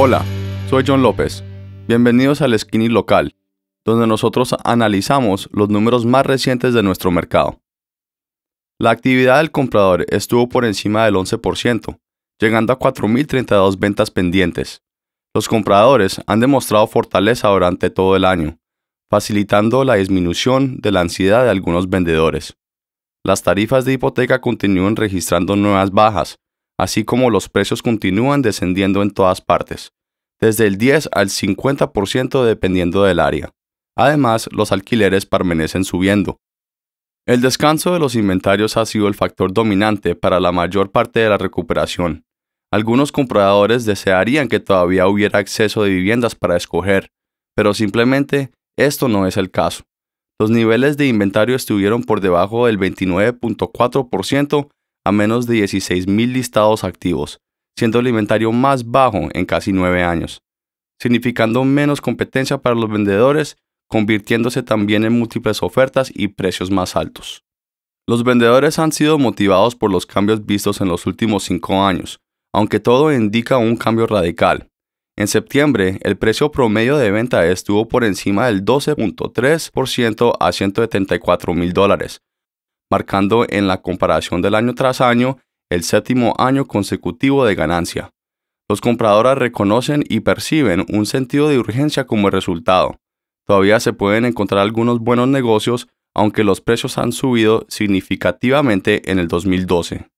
Hola, soy John López. Bienvenidos al Skinny Local, donde nosotros analizamos los números más recientes de nuestro mercado. La actividad del comprador estuvo por encima del 11%, llegando a 4.032 ventas pendientes. Los compradores han demostrado fortaleza durante todo el año, facilitando la disminución de la ansiedad de algunos vendedores. Las tarifas de hipoteca continúan registrando nuevas bajas, así como los precios continúan descendiendo en todas partes, desde el 10 al 50% dependiendo del área. Además, los alquileres permanecen subiendo. El descanso de los inventarios ha sido el factor dominante para la mayor parte de la recuperación. Algunos compradores desearían que todavía hubiera acceso de viviendas para escoger, pero simplemente esto no es el caso. Los niveles de inventario estuvieron por debajo del 29.4% a menos de 16.000 listados activos, siendo el inventario más bajo en casi nueve años, significando menos competencia para los vendedores, convirtiéndose también en múltiples ofertas y precios más altos. Los vendedores han sido motivados por los cambios vistos en los últimos cinco años, aunque todo indica un cambio radical. En septiembre, el precio promedio de venta estuvo por encima del 12.3% a $174.000 dólares, marcando en la comparación del año tras año el séptimo año consecutivo de ganancia. Los compradores reconocen y perciben un sentido de urgencia como resultado. Todavía se pueden encontrar algunos buenos negocios, aunque los precios han subido significativamente en el 2012.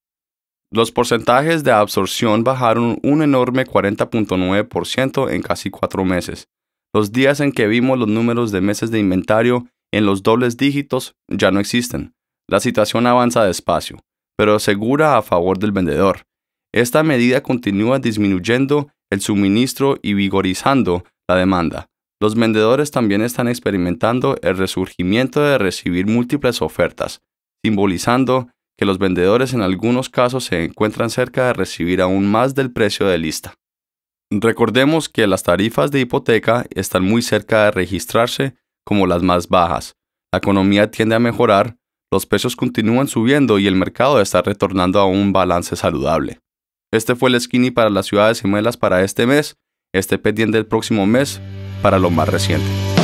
Los porcentajes de absorción bajaron un enorme 40.9% en casi cuatro meses. Los días en que vimos los números de meses de inventario en los dobles dígitos ya no existen. La situación avanza despacio, pero segura a favor del vendedor. Esta medida continúa disminuyendo el suministro y vigorizando la demanda. Los vendedores también están experimentando el resurgimiento de recibir múltiples ofertas, simbolizando que los vendedores en algunos casos se encuentran cerca de recibir aún más del precio de lista. Recordemos que las tarifas de hipoteca están muy cerca de registrarse como las más bajas. La economía tiende a mejorar, los precios continúan subiendo y el mercado está retornando a un balance saludable. Este fue el skinny para las ciudades gemelas para este mes, Este pendiente el próximo mes para lo más reciente.